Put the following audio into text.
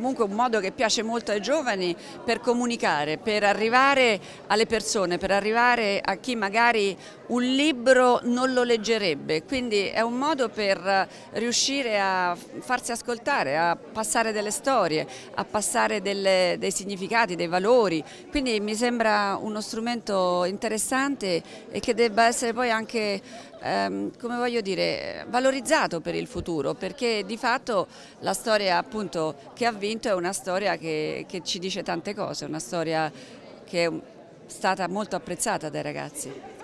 Comunque un modo che piace molto ai giovani per comunicare, per arrivare alle persone, per arrivare a chi magari un libro non lo leggerebbe, quindi è un modo per riuscire a farsi ascoltare, a passare delle storie, a passare delle, dei significati, dei valori, quindi mi sembra uno strumento interessante e che debba essere poi anche ehm, come voglio dire, valorizzato per il futuro perché di fatto la storia appunto che ha visto vinto è una storia che, che ci dice tante cose, una storia che è stata molto apprezzata dai ragazzi.